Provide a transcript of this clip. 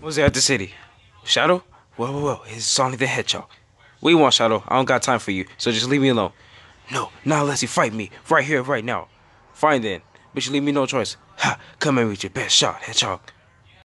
What's was at the city? Shadow? Whoa, whoa, whoa. It's Sonic the Hedgehog. What you want, Shadow? I don't got time for you, so just leave me alone. No, not unless you fight me. Right here, right now. Fine then. But you leave me no choice. Ha! Come and with your best shot, Hedgehog.